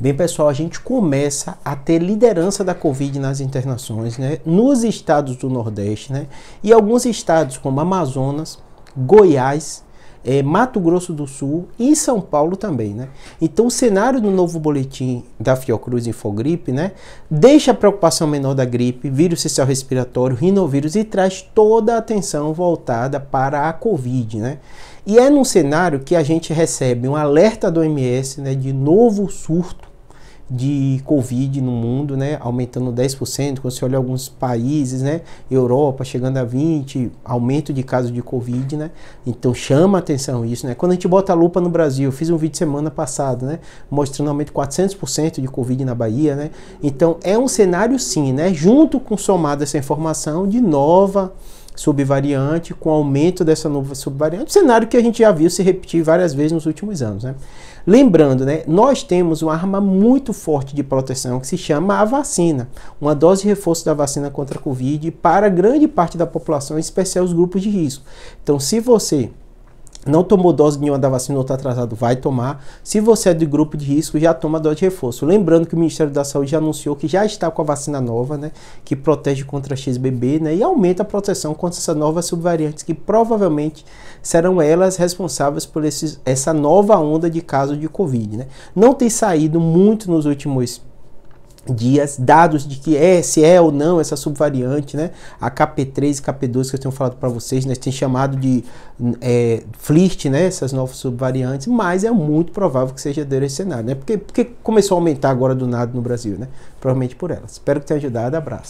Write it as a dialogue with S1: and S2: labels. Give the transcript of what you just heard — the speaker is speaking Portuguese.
S1: Bem, pessoal, a gente começa a ter liderança da Covid nas internações, né? Nos estados do Nordeste, né? E alguns estados como Amazonas, Goiás, é, Mato Grosso do Sul e São Paulo também, né? Então, o cenário do novo boletim da Fiocruz Infogripe, né? Deixa a preocupação menor da gripe, vírus social respiratório, rinovírus e traz toda a atenção voltada para a Covid, né? E é num cenário que a gente recebe um alerta do MS né, de novo surto de Covid no mundo, né, aumentando 10%, quando você olha alguns países, né, Europa chegando a 20%, aumento de casos de Covid, né, então chama atenção isso, né, quando a gente bota a lupa no Brasil, fiz um vídeo semana passada, né, mostrando aumento de 400% de Covid na Bahia, né, então é um cenário sim, né, junto com somada essa informação de nova subvariante, com o aumento dessa nova subvariante, cenário que a gente já viu se repetir várias vezes nos últimos anos. Né? Lembrando, né, nós temos uma arma muito forte de proteção que se chama a vacina, uma dose de reforço da vacina contra a Covid para grande parte da população, em especial os grupos de risco. Então, se você não tomou dose nenhuma da vacina ou está atrasado, vai tomar. Se você é de grupo de risco, já toma dose de reforço. Lembrando que o Ministério da Saúde já anunciou que já está com a vacina nova, né? Que protege contra XBB, né? E aumenta a proteção contra essas novas subvariantes, que provavelmente serão elas responsáveis por esses, essa nova onda de casos de Covid, né? Não tem saído muito nos últimos dias, dados de que é, se é ou não essa subvariante, né? A KP3 e KP2 que eu tenho falado para vocês, nós né? Tem chamado de é, né? Essas novas subvariantes, mas é muito provável que seja desse cenário, né? Porque, porque começou a aumentar agora do nada no Brasil, né? Provavelmente por elas. Espero que tenha ajudado, abraço.